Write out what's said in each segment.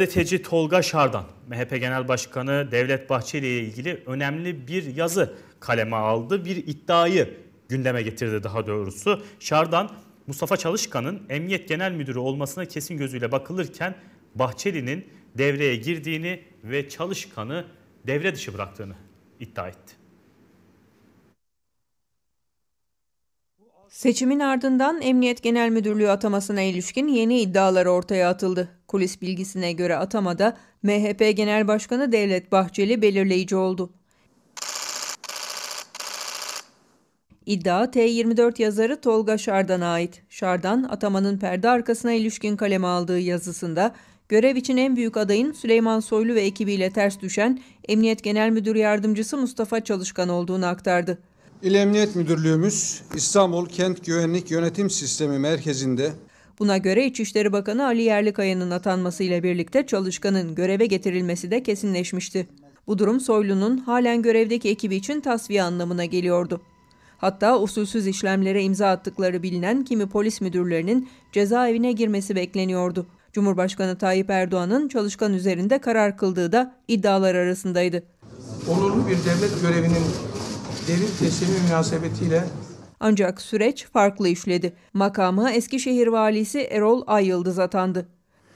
Gazeteci Tolga Şardan, MHP Genel Başkanı Devlet Bahçeli ile ilgili önemli bir yazı kaleme aldı. Bir iddiayı gündeme getirdi daha doğrusu. Şardan, Mustafa Çalışkan'ın Emniyet Genel Müdürü olmasına kesin gözüyle bakılırken Bahçeli'nin devreye girdiğini ve Çalışkan'ı devre dışı bıraktığını iddia etti. Seçimin ardından Emniyet Genel Müdürlüğü atamasına ilişkin yeni iddialar ortaya atıldı. Kulis bilgisine göre atamada MHP Genel Başkanı Devlet Bahçeli belirleyici oldu. İddia T24 yazarı Tolga Şardan'a ait. Şardan, atamanın perde arkasına ilişkin kaleme aldığı yazısında görev için en büyük adayın Süleyman Soylu ve ekibiyle ters düşen Emniyet Genel Müdür Yardımcısı Mustafa Çalışkan olduğunu aktardı. İl Emniyet Müdürlüğümüz İstanbul Kent Güvenlik Yönetim Sistemi merkezinde Buna göre İçişleri Bakanı Ali Yerlikaya'nın atanmasıyla birlikte çalışkanın göreve getirilmesi de kesinleşmişti. Bu durum Soylu'nun halen görevdeki ekibi için tasfiye anlamına geliyordu. Hatta usulsüz işlemlere imza attıkları bilinen kimi polis müdürlerinin cezaevine girmesi bekleniyordu. Cumhurbaşkanı Tayyip Erdoğan'ın çalışkan üzerinde karar kıldığı da iddialar arasındaydı. Onurlu bir devlet görevinin devir teslimi münasebetiyle ancak süreç farklı işledi. Makama Eskişehir valisi Erol Ayıldız atandı.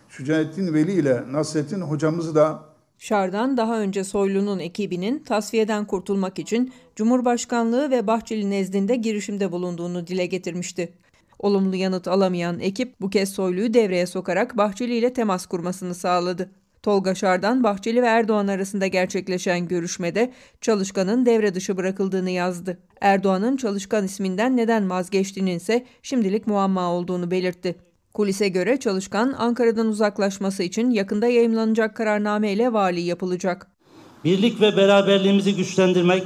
Şücaettin Veli ile Nasrettin hocamızı da Şardan daha önce Soylu'nun ekibinin tasfiyeden kurtulmak için Cumhurbaşkanlığı ve Bahçeli nezdinde girişimde bulunduğunu dile getirmişti. Olumlu yanıt alamayan ekip bu kez Soylu'yu devreye sokarak Bahçeli ile temas kurmasını sağladı. Tolga Şardan, Bahçeli ve Erdoğan arasında gerçekleşen görüşmede Çalışkan'ın devre dışı bırakıldığını yazdı. Erdoğan'ın Çalışkan isminden neden vazgeçtiğinin ise şimdilik muamma olduğunu belirtti. Kulise göre Çalışkan Ankara'dan uzaklaşması için yakında yayımlanacak kararname ile vali yapılacak. Birlik ve beraberliğimizi güçlendirmek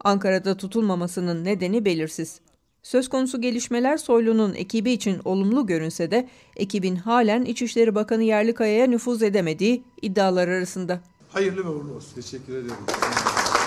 Ankara'da tutulmamasının nedeni belirsiz. Söz konusu gelişmeler Soylu'nun ekibi için olumlu görünse de ekibin halen İçişleri Bakanı Yerlikaya'ya nüfuz edemediği iddialar arasında. Hayırlı ve uğurlu olsun. Teşekkür ederim.